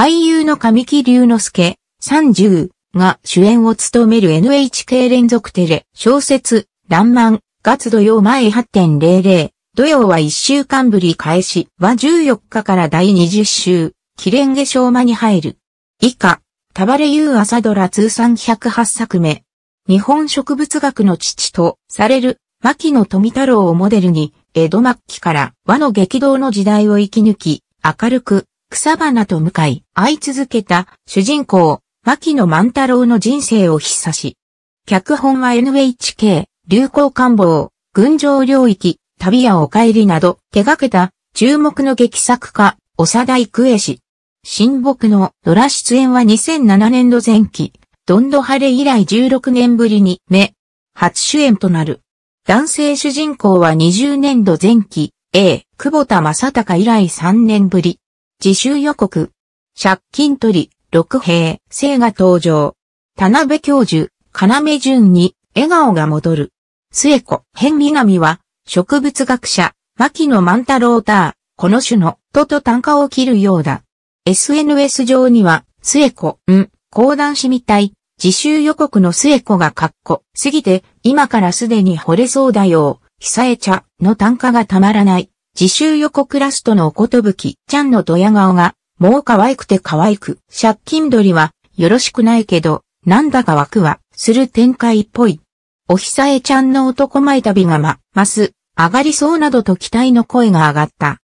俳優の神木隆之介、30が主演を務める NHK 連続テレ、小説、らんまん、月土曜前8.00、土曜は1週間ぶり開始は14日から第20週、キレンゲ昭和に入る。以下、タバレユー朝ドラ通算108作目。日本植物学の父とされる牧野富太郎をモデルに、江戸末期から和の激動の時代を生き抜き、明るく草花と向かい、会い続けた主人公、牧野万太郎の人生を必殺。し。脚本は NHK、流行官房、群青領域、旅やお帰りなど手掛けた注目の劇作家、長田育恵氏。新木のドラ出演は2007年度前期、どんど晴れ以来16年ぶりに目、初主演となる。男性主人公は20年度前期、A、久保田正隆以来3年ぶり。自習予告。借金取り、六兵、生が登場。田辺教授、要淳に、笑顔が戻る。末子、変南は、植物学者、牧野万太郎ター、この種の、とと単価を切るようだ。SNS 上には、末子、ん、講談師みたい、自習予告の末子がかっこ、すぎて、今からすでに惚れそうだよ、久江茶の単価がたまらない。自習横クラストのおことぶき、ちゃんのドヤ顔が、もう可愛くて可愛く、借金取りは、よろしくないけど、なんだかワクワ、する展開っぽい。おひさえちゃんの男前旅がま、ます、上がりそうなどと期待の声が上がった。